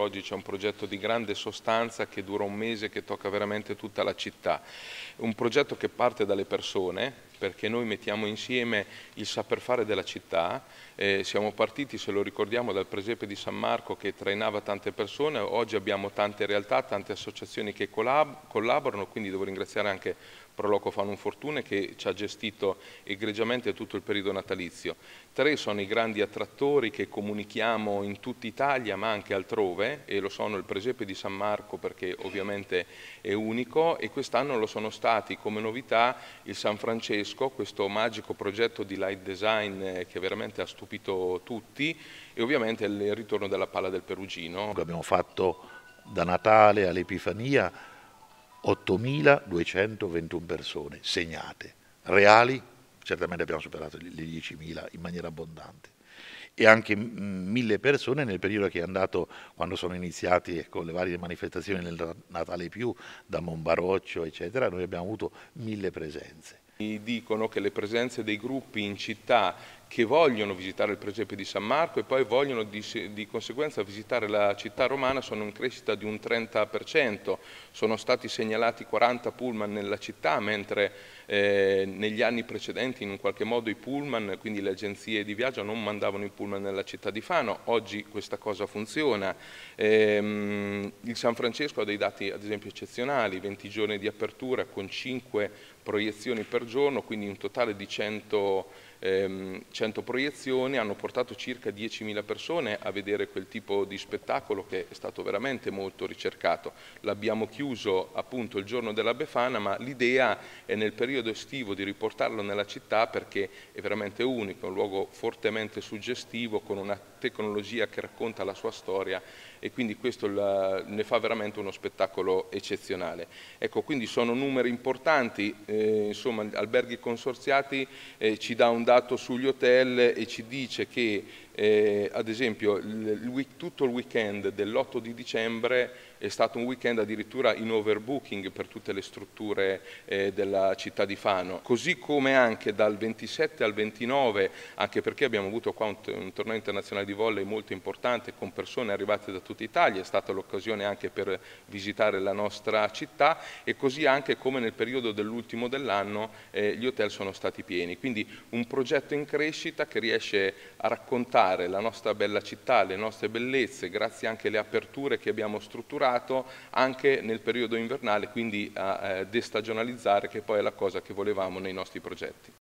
Oggi c'è un progetto di grande sostanza che dura un mese, e che tocca veramente tutta la città. Un progetto che parte dalle persone, perché noi mettiamo insieme il saper fare della città, eh, siamo partiti, se lo ricordiamo, dal presepe di San Marco che trainava tante persone, oggi abbiamo tante realtà, tante associazioni che collab collaborano, quindi devo ringraziare anche Proloco Fanum Fortune che ci ha gestito egregiamente tutto il periodo natalizio. Tre sono i grandi attrattori che comunichiamo in tutta Italia ma anche altrove e lo sono il presepe di San Marco perché ovviamente è unico e quest'anno lo sono stati come novità il San Francesco Francesco, questo magico progetto di light design eh, che veramente ha stupito tutti e ovviamente il ritorno della palla del Perugino. Abbiamo fatto da Natale all'Epifania 8.221 persone segnate, reali, certamente abbiamo superato le 10.000 in maniera abbondante e anche mm, mille persone nel periodo che è andato quando sono iniziate con le varie manifestazioni nel Natale più da Monbaroccio eccetera noi abbiamo avuto mille presenze mi Dicono che le presenze dei gruppi in città che vogliono visitare il presepe di San Marco e poi vogliono di, di, conseguenza visitare la città romana sono in crescita di un 30%, sono stati segnalati 40 pullman nella città, mentre eh, negli anni precedenti in un qualche modo i pullman, quindi le agenzie di viaggio, non mandavano i pullman nella città di Fano, oggi questa cosa funziona. Ehm, il San Francesco ha dei dati ad esempio eccezionali, 20 giorni di apertura con 5 proiezioni per giorno, quindi un totale di 100 ehm, 100 proiezioni, hanno portato circa 10.000 persone a vedere quel tipo di spettacolo che è stato veramente molto ricercato. L'abbiamo chiuso appunto il giorno della Befana, ma l'idea è nel periodo estivo di riportarlo nella città perché è veramente unico, è un luogo fortemente suggestivo con una tecnologia che racconta la sua storia e quindi questo la, ne fa veramente uno spettacolo eccezionale. Ecco, quindi sono numeri importanti, eh, insomma, alberghi consorziati eh, ci dà un un dato sugli hotel e ci dice che eh, ad esempio il, tutto il weekend dell'8 di dicembre è stato un weekend addirittura in overbooking per tutte le strutture eh, della città di Fano, così come anche dal 27 al 29, anche perché abbiamo avuto qua un, un torneo internazionale di volley molto importante con persone arrivate da tutta Italia, è stata l'occasione anche per visitare la nostra città e così anche come nel periodo dell'ultimo dell'anno eh, gli hotel sono stati pieni. Quindi un progetto in crescita che riesce a raccontare la nostra bella città, le nostre bellezze, grazie anche alle aperture che abbiamo strutturato anche nel periodo invernale, quindi a eh, destagionalizzare che poi è la cosa che volevamo nei nostri progetti.